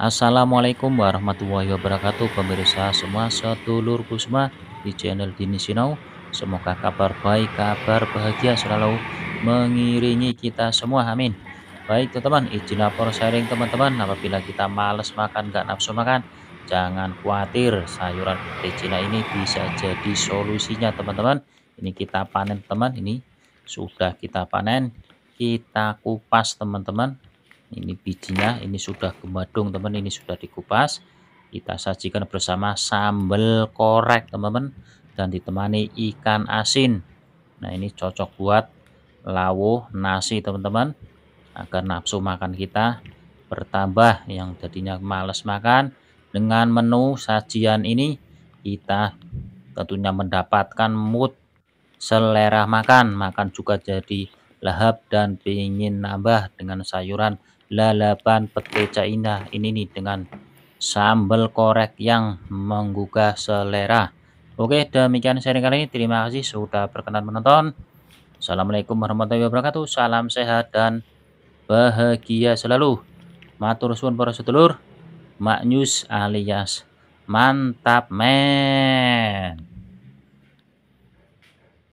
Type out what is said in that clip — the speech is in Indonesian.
Assalamualaikum warahmatullahi wabarakatuh pemirsa semua sedulurku semua di channel Dini Sinau semoga kabar baik kabar bahagia selalu mengiringi kita semua amin baik teman-teman izin lapor sharing teman-teman apabila kita males makan gak nafsu makan jangan khawatir sayuran putih Cina ini bisa jadi solusinya teman-teman ini kita panen teman ini sudah kita panen kita kupas teman-teman ini bijinya ini sudah gemadung teman ini sudah dikupas kita sajikan bersama sambal korek teman-teman dan ditemani ikan asin nah ini cocok buat lawuh nasi teman-teman agar nafsu makan kita bertambah yang tadinya males makan dengan menu sajian ini kita tentunya mendapatkan mood selera makan makan juga jadi lahap dan ingin nambah dengan sayuran lalapan pete cina ini nih dengan sambal korek yang menggugah selera. Oke, demikian sharing kali ini. Terima kasih sudah berkenan menonton. Assalamualaikum warahmatullahi wabarakatuh. Salam sehat dan bahagia selalu. Matur suwun para sedulur. Maknyus alias mantap men.